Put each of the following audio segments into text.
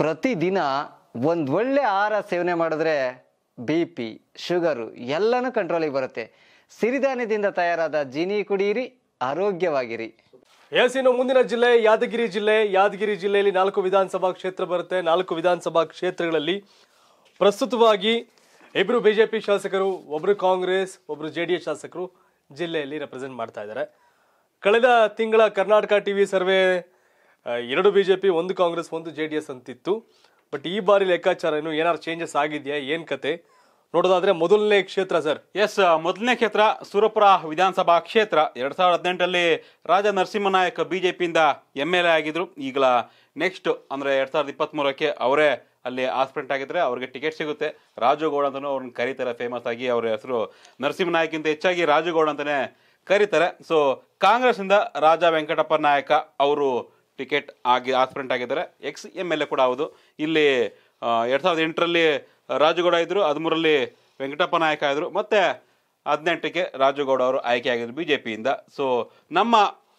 ಪ್ರತಿದಿನ ಒಂದು ಒಳ್ಳೆ ಆಹಾರ ಸೇವನೆ ಮಾಡಿದ್ರೆ ಬಿ ಪಿ ಶುಗರು ಎಲ್ಲನೂ ಕಂಟ್ರೋಲಿಗೆ ಬರುತ್ತೆ ಸಿರಿಧಾನ್ಯದಿಂದ ತಯಾರಾದ ಜೀನಿ ಕುಡಿಯಿರಿ ಆರೋಗ್ಯವಾಗಿರಿ ಎಸಿನ ಮುಂದಿನ ಜಿಲ್ಲೆ ಯಾದಗಿರಿ ಜಿಲ್ಲೆ ಯಾದಗಿರಿ ಜಿಲ್ಲೆಯಲ್ಲಿ ನಾಲ್ಕು ವಿಧಾನಸಭಾ ಕ್ಷೇತ್ರ ಬರುತ್ತೆ ನಾಲ್ಕು ವಿಧಾನಸಭಾ ಕ್ಷೇತ್ರಗಳಲ್ಲಿ ಪ್ರಸ್ತುತವಾಗಿ ಇಬ್ಬರು ಬಿಜೆಪಿ ಶಾಸಕರು ಒಬ್ಬರು ಕಾಂಗ್ರೆಸ್ ಒಬ್ಬರು ಜೆ ಡಿ ಎಸ್ ಶಾಸಕರು ಜಿಲ್ಲೆಯಲ್ಲಿ ರೆಪ್ರೆಸೆಂಟ್ ಮಾಡ್ತಾ ಇದ್ದಾರೆ ಕಳೆದ ತಿಂಗಳ ಕರ್ನಾಟಕ ವಿ ಸರ್ವೆ ಎರಡು ಬಿ ಜೆ ಪಿ ಒಂದು ಕಾಂಗ್ರೆಸ್ ಒಂದು ಜೆ ಡಿ ಎಸ್ ಅಂತಿತ್ತು ಬಟ್ ಈ ಬಾರಿ ಲೆಕ್ಕಾಚಾರ ಏನು ಏನಾದ್ರು ಚೇಂಜಸ್ ಆಗಿದೆಯಾ ಏನು ಕತೆ ನೋಡೋದಾದ್ರೆ ಮೊದಲನೇ ಕ್ಷೇತ್ರ ಸರ್ ಎಸ್ ಮೊದಲನೇ ಕ್ಷೇತ್ರ ಸುರಪುರ ವಿಧಾನಸಭಾ ಕ್ಷೇತ್ರ ಎರಡ್ ಸಾವಿರದ ಹದಿನೆಂಟರಲ್ಲಿ ರಾಜ ಬಿ ಜೆ ಪಿಯಿಂದ ಎಂ ಎಲ್ ಎ ಆಗಿದ್ರು ಈಗಲ ನೆಕ್ಸ್ಟ್ ಅಂದ್ರೆ ಎರಡ್ ಸಾವಿರದ ಇಪ್ಪತ್ತ್ ಮೂರಕ್ಕೆ ಅವರೇ ಅಲ್ಲಿ ಆಸ್ಪಿರೆಂಟ್ ಆಗಿದ್ರೆ ಅವ್ರಿಗೆ ಟಿಕೆಟ್ ಸಿಗುತ್ತೆ ರಾಜುಗೌಡ ಅಂತಲೂ ಅವ್ರನ್ನ ಕರೀತಾರೆ ಫೇಮಸ್ ಆಗಿ ಅವರ ಹೆಸರು ಇಂದ ಹೆಚ್ಚಾಗಿ ರಾಜುಗೌಡ ಅಂತಲೇ ಕರೀತಾರೆ ಸೊ ಇಂದ ರಾಜ ವೆಂಕಟಪ್ಪ ನಾಯಕ ಅವರು ಟಿಕೆಟ್ ಆಗಿ ಆಸ್ಪ್ರೆಂಟ್ ಆಗಿದ್ದಾರೆ ಎಕ್ಸ್ ಎಮ್ ಎಲ್ ಎ ಕೂಡ ಹೌದು ಇಲ್ಲಿ ಎರಡು ಸಾವಿರದ ಎಂಟರಲ್ಲಿ ರಾಜುಗೌಡ ಇದ್ದರು ಹದಿಮೂರಲ್ಲಿ ವೆಂಕಟಪ್ಪ ನಾಯಕ ಆದರು ಮತ್ತು ಹದಿನೆಂಟಕ್ಕೆ ರಾಜುಗೌಡ ಅವರು ಆಯ್ಕೆಯಾಗಿದ್ದರು ಬಿ ಜೆ ಪಿಯಿಂದ ಸೊ ನಮ್ಮ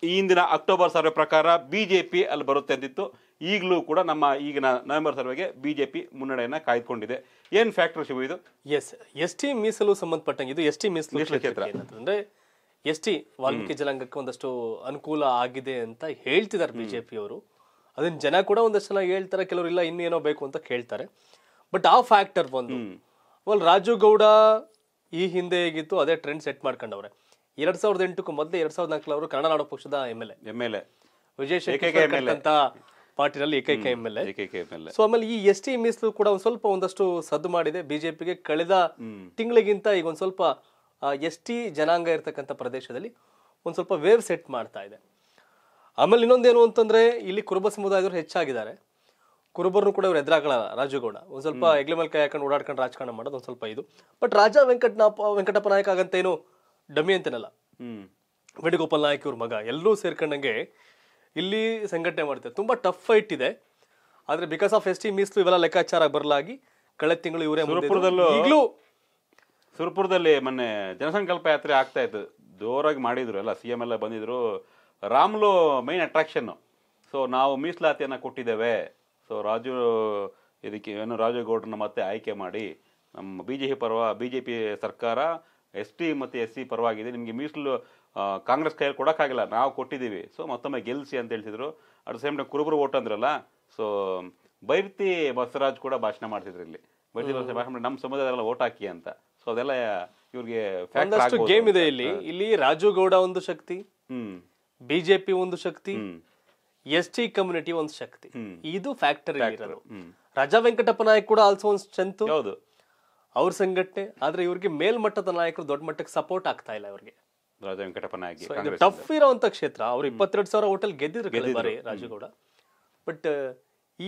ಈ ಹಿಂದಿನ ಅಕ್ಟೋಬರ್ ಸರ್ವೆ ಪ್ರಕಾರ ಬಿ ಜೆ ಪಿ ಅಲ್ಲಿ ಬರುತ್ತೆ ಅಂತಿತ್ತು ಈಗಲೂ ಕೂಡ ನಮ್ಮ ಈಗಿನ ನವೆಂಬರ್ ಸರ್ವೆಗೆ ಬಿ ಜೆ ಪಿ ಮುನ್ನಡೆಯನ್ನು ಕಾಯ್ದುಕೊಂಡಿದೆ ಏನು ಫ್ಯಾಕ್ಟರ್ ಶಿವ ಇದು ಎಸ್ ಎಸ್ ಟಿ ಮೀಸಲು ಸಂಬಂಧಪಟ್ಟಂಗೆ ಇದು ಎಸ್ ಟಿ ಮೀಸಲು ಕ್ಷೇತ್ರ ಏನಂತಂದರೆ ಎಸ್ ಟಿ ವಾಲ್ಮೀಕಿ ಜನಾಂಗಕ್ಕೆ ಒಂದಷ್ಟು ಅನುಕೂಲ ಆಗಿದೆ ಅಂತ ಹೇಳ್ತಿದ್ದಾರೆ ಬಿಜೆಪಿಯವರು ಅದನ್ನ ಜನ ಕೂಡ ಒಂದಷ್ಟು ಜನ ಹೇಳ್ತಾರೆ ಕೆಲವರು ಇಲ್ಲ ಇನ್ನೇನೋ ಬೇಕು ಅಂತ ಕೇಳ್ತಾರೆ ಬಟ್ ಆ ಫ್ಯಾಕ್ಟರ್ ಬಂದು ಅವಲ್ ರಾಜು ಗೌಡ ಈ ಹಿಂದೆ ಹೇಗಿತ್ತು ಅದೇ ಟ್ರೆಂಡ್ ಸೆಟ್ ಮಾಡ್ಕೊಂಡವ್ರೆ ಎರಡ್ ಸಾವಿರದ ಎಂಟಕ್ಕೂ ಮೊದಲು ಎರಡ್ ಸಾವಿರದ ಅವರು ಕನ್ನಡ ನಾಡು ಪಕ್ಷದ M L M L A Vijay ಪಾರ್ಟಿನಲ್ಲಿ ಏಕೈಕ ಎಂ ಎಲ್ ಎಲ್ ಸೊ ಆಮೇಲೆ ಈ ಎಸ್ ಟಿ ಮೀಸಲು ಕೂಡ ಒಂದ್ ಸ್ವಲ್ಪ ಒಂದಷ್ಟು ಸದ್ದು ಮಾಡಿದೆ ಬಿಜೆಪಿಗೆ ಕಳೆದ ತಿಂಗಳಿಗಿಂತ ಈಗ ಒಂದ್ ಸ್ವಲ್ಪ ಎಸ್ ಟಿ ಜನಾಂಗ ಇರ್ತಕ್ಕಂಥ ಪ್ರದೇಶದಲ್ಲಿ ಒಂದು ಸ್ವಲ್ಪ ವೇವ್ ಸೆಟ್ ಮಾಡ್ತಾ ಇದೆ ಆಮೇಲೆ ಇನ್ನೊಂದೇನು ಅಂತಂದರೆ ಇಲ್ಲಿ ಕುರುಬ ಸಮುದಾಯದವರು ಹೆಚ್ಚಾಗಿದ್ದಾರೆ ಕುರುಬರನ್ನು ಕೂಡ ಇವರು ಎದುರಾಗಲ್ಲ ರಾಜುಗೌಡ ಒಂದು ಸ್ವಲ್ಪ ಹೆಗ್ಲ ಮೇಲೆ ಕೈ ಹಾಕೊಂಡು ಓಡಾಡ್ಕೊಂಡು ರಾಜಕಾರಣ ಮಾಡೋದು ಒಂದು ಸ್ವಲ್ಪ ಇದು ಬಟ್ ರಾಜ ವೆಂಕಟನಾಪ ವೆಂಕಟಪ್ಪ ನಾಯಕ ಏನು ಡಮ್ಮಿ ಅಂತೇನಲ್ಲ ವೇಣುಗೋಪಾಲ್ ನಾಯಕ್ ಇವ್ರ ಮಗ ಎಲ್ಲರೂ ಸೇರ್ಕೊಂಡಂಗೆ ಇಲ್ಲಿ ಸಂಘಟನೆ ಮಾಡ್ತಾರೆ ತುಂಬಾ ಟಫ್ ಫೈಟ್ ಇದೆ ಆದ್ರೆ ಬಿಕಾಸ್ ಆಫ್ ಎಸ್ ಟಿ ಮೀಸಲು ಇವೆಲ್ಲ ಲೆಕ್ಕಾಚಾರ ಬರಲಾಗಿ ಕಳೆದ ತಿಂಗಳು ಇವರೇ ಈಗಲೂ ಸುರಪುರದಲ್ಲಿ ಮೊನ್ನೆ ಜನಸಂಕಲ್ಪ ಯಾತ್ರೆ ಆಗ್ತಾ ಇತ್ತು ಜೋರಾಗಿ ಮಾಡಿದ್ರು ಎಲ್ಲ ಸಿ ಎಮ್ ಎಲ್ಲ ಬಂದಿದ್ರು ರಾಮ್ಲು ಮೈನ್ ಅಟ್ರಾಕ್ಷನ್ನು ಸೊ ನಾವು ಮೀಸಲಾತಿಯನ್ನು ಕೊಟ್ಟಿದ್ದೇವೆ ಸೊ ರಾಜು ಇದಕ್ಕೆ ಏನು ರಾಜೇಗೌಡರನ್ನ ಮತ್ತೆ ಆಯ್ಕೆ ಮಾಡಿ ನಮ್ಮ ಬಿ ಜೆ ಪಿ ಪರವ ಬಿ ಜೆ ಪಿ ಸರ್ಕಾರ ಎಸ್ ಟಿ ಮತ್ತು ಎಸ್ ಸಿ ಪರವಾಗಿದೆ ನಿಮಗೆ ಮೀಸಲು ಕಾಂಗ್ರೆಸ್ ಕೈಯಲ್ಲಿ ಕೊಡೋಕ್ಕಾಗಿಲ್ಲ ನಾವು ಕೊಟ್ಟಿದ್ದೀವಿ ಸೊ ಮತ್ತೊಮ್ಮೆ ಗೆಲ್ಲಿಸಿ ಅಂತ ಹೇಳ್ತಿದ್ರು ಅಟ್ ಸೇಮ್ ಟೈಮ್ ಕುರುಬರು ಓಟ್ ಅಂದ್ರಲ್ಲ ಸೊ ಬೈರ್ತಿ ಬಸವರಾಜ್ ಕೂಡ ಭಾಷಣ ಮಾಡ್ತಿದ್ರು ಇಲ್ಲಿ ಬೈರ್ತಿ ಬಸವರಾಜ್ ಭಾಷಣ ಮಾಡಿ ನಮ್ಮ ಸಮುದಾಯದಲ್ಲ ಓಟ್ ಹಾಕಿ ಅಂತ ಸೊ ಅದೆಲ್ಲ ಇವ್ರಿಗೆ ಒಂದಷ್ಟು ಗೇಮ್ ಇದೆ ಇಲ್ಲಿ ಇಲ್ಲಿ ರಾಜು ಗೌಡ ಒಂದು ಶಕ್ತಿ ಬಿಜೆಪಿ ಒಂದು ಶಕ್ತಿ ಎಸ್ ಟಿ ಕಮ್ಯುನಿಟಿ ಒಂದು ಶಕ್ತಿ ಇದು ಫ್ಯಾಕ್ಟರಿ ರಾಜಾ ವೆಂಕಟಪ್ಪ ನಾಯಕ್ ಕೂಡ ಆಲ್ಸೋ ಒಂದು ಚಂತು ಹೌದು ಅವ್ರ ಸಂಘಟನೆ ಆದ್ರೆ ಇವ್ರಿಗೆ ಮೇಲ್ಮಟ್ಟದ ನಾಯಕರು ದೊಡ್ಡ ಮಟ್ಟಕ್ಕೆ ಸಪೋರ್ಟ್ ಆಗ್ತಾ ಇಲ್ಲ ಇವ್ರಿಗೆ ರಾಜಾ ವೆಂಕಟಪ್ಪ ನಾಯಕ್ ಟಫ್ ಇರೋಂತ ಕ್ಷೇತ್ರ ಅವ್ರು ಇಪ್ಪತ್ತೆರಡು ಸಾವಿರ ಹೋಟೆಲ್ ಗೆದ್ದಿದ್ರು ಬರೀ ರಾಜುಗೌಡ ಬಟ್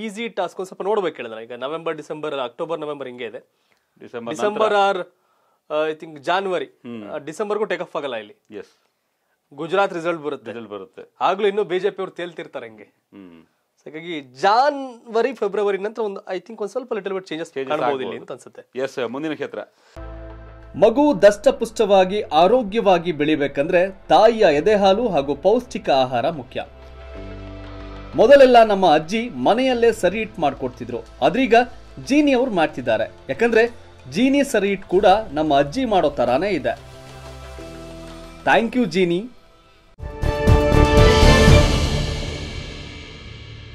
ಈಸಿ ಟಾಸ್ಕ್ ಒಂದು ಸ್ವಲ್ಪ ನೋಡ್ಬೇಕು ಹೇಳಿದ್ರೆ ಈಗ ನವೆಂಬರ್ ಡಿಸೆಂಬರ್ ಅಕ್ಟೋಬರ್ ನವೆಂಬರ್ ಹಿಂಗೆ ಇದೆ December or I think January ಡಿಸೆಂಬರ್ಗೂ ಟೇಕ್ ಆಫ್ ಆಗಲ್ಲ ಇಲ್ಲಿ ಎಸ್ ಗುಜರಾತ್ ರಿಸಲ್ಟ್ ಬರುತ್ತೆ ರಿಸಲ್ಟ್ ಬರುತ್ತೆ ಆಗ್ಲೂ ಇನ್ನೂ ಬಿಜೆಪಿ ಅವ್ರು ತೇಲ್ತಿರ್ತಾರೆ ಹಂಗೆ ಹಾಗಾಗಿ ಜಾನ್ವರಿ ಫೆಬ್ರವರಿ ನಂತರ ಒಂದು ಐ ಥಿಂಕ್ ಒಂದು ಸ್ವಲ್ಪ ಲಿಟಲ್ ಬಿಟ್ ಚೇಂಜಸ್ ಇಲ್ಲಿ ಅಂತ ಅನ್ಸುತ್ತೆ ಎಸ್ ಮುಂದಿನ ಕ್ಷೇತ್ರ ಮಗು ದಷ್ಟಪುಷ್ಟವಾಗಿ ಆರೋಗ್ಯವಾಗಿ ಬೆಳಿಬೇಕಂದ್ರೆ ತಾಯಿಯ ಎದೆ ಹಾಲು ಹಾಗೂ ಪೌಷ್ಟಿಕ ಆಹಾರ ಮುಖ್ಯ ಮೊದಲೆಲ್ಲ ನಮ್ಮ ಅಜ್ಜಿ ಮನೆಯಲ್ಲೇ ಸರಿ ಇಟ್ ಮಾಡ್ಕೊಡ್ತಿದ್ರು ಅದ್ರೀಗ ಜೀನಿ ಅವ್ರು ಮಾಡ್ತಿದ್ದಾರೆ ಯಾಕಂದ್ರೆ ಜೀನಿ ಸರಿ ಇಟ್ ಕೂಡ ನಮ್ಮ ಅಜ್ಜಿ ಮಾಡೋ ತರಾನೇ ಇದೆ ಥ್ಯಾಂಕ್ ಯು ಜೀನಿ